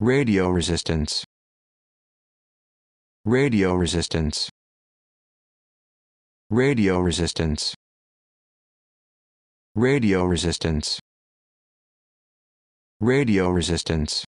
Radio resistance. Radio resistance. Radio resistance. Radio resistance. Radio resistance.